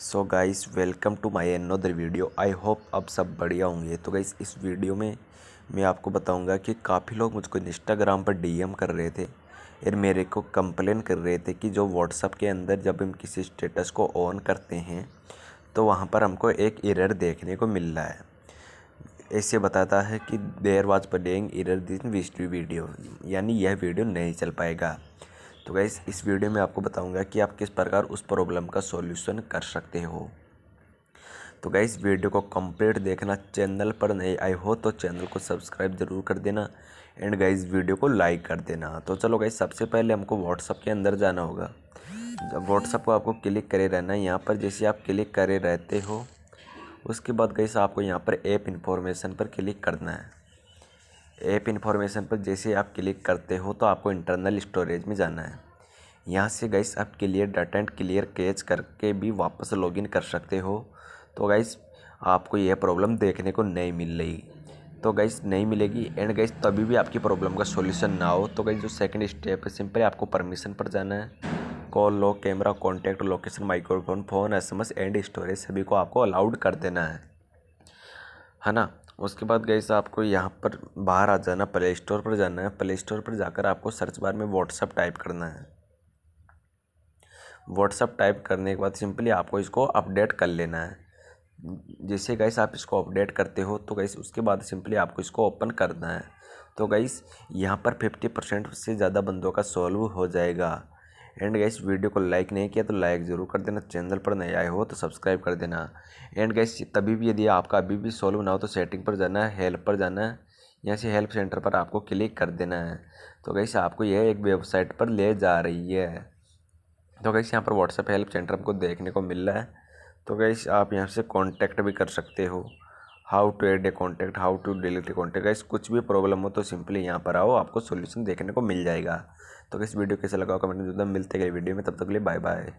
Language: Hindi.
so guys welcome to my another video I hope अब सब बढ़िया होंगे तो गाइस इस वीडियो में मैं आपको बताऊंगा कि काफ़ी लोग मुझको इंस्टाग्राम पर डीएम कर रहे थे और मेरे को कंप्लेन कर रहे थे कि जो व्हाट्सअप के अंदर जब हम किसी स्टेटस को ऑन करते हैं तो वहाँ पर हमको एक इरर देखने को मिल रहा है ऐसे बताता है कि देर वाज प्लेइंग एरर दिन वीडियो यानी यह वीडियो नहीं चल पाएगा तो गैस इस वीडियो में आपको बताऊंगा कि आप किस प्रकार उस प्रॉब्लम का सॉल्यूशन कर सकते हो तो गैस वीडियो को कंप्लीट देखना चैनल पर नए आए हो तो चैनल को सब्सक्राइब ज़रूर कर देना एंड गाइस वीडियो को लाइक कर देना तो चलो गाइस सबसे पहले हमको व्हाट्सअप के अंदर जाना होगा जब व्हाट्सअप को आपको क्लिक करे रहना है यहाँ पर जैसे आप क्लिक करे रहते हो उसके बाद गैस आपको यहाँ पर ऐप इन्फॉर्मेशन पर क्लिक करना है ऐप इन्फॉर्मेशन पर जैसे आप क्लिक करते हो तो आपको इंटरनल स्टोरेज में जाना है यहाँ से गाइस आप clear data and clear cache करके भी वापस लॉगिन कर सकते हो तो गाइस आपको यह प्रॉब्लम देखने को नहीं मिल रही तो गाइस नहीं मिलेगी एंड गाइस तभी भी आपकी प्रॉब्लम का सोल्यूशन ना हो तो गाइस जो सेकेंड स्टेप है सिंपली आपको परमिशन पर जाना है call log camera contact location microphone phone S M S and storage सभी को आपको अलाउड कर देना है है ना उसके बाद गैस आपको यहाँ पर बाहर आ जाना प्ले स्टोर पर जाना है प्ले स्टोर पर जाकर आपको सर्च बार में व्हाट्सअप टाइप करना है व्हाट्सअप टाइप करने के बाद सिंपली आपको इसको अपडेट कर लेना है जैसे गैस आप इसको अपडेट करते हो तो गैस उसके बाद सिंपली आपको इसको ओपन करना है तो गैस यहाँ पर फिफ्टी परसेंट से ज़्यादा बंदों का सॉल्व हो जाएगा एंड गैस वीडियो को लाइक नहीं किया तो लाइक ज़रूर कर देना चैनल पर नए आए हो तो सब्सक्राइब कर देना एंड गैस तभी भी यदि आपका अभी भी सॉल्व ना हो तो सेटिंग पर जाना है हेल्प पर जाना है यहाँ से हेल्प सेंटर पर आपको क्लिक कर देना है तो कैसे आपको यह एक वेबसाइट पर ले जा रही है तो कैसे यहाँ पर व्हाट्सएप हेल्प सेंटर आपको देखने को मिल रहा है तो कैसे आप यहाँ से कॉन्टैक्ट भी कर सकते हो how to add a contact how to delete a contact guys कुछ भी प्रॉब्लम हो तो सिंपली यहाँ पर आओ आपको सोल्यूशन देखने को मिल जाएगा तो इस वीडियो कैसे लगाओ कमेंट में मिलते गए वीडियो में तब तक के लिए बाय बाय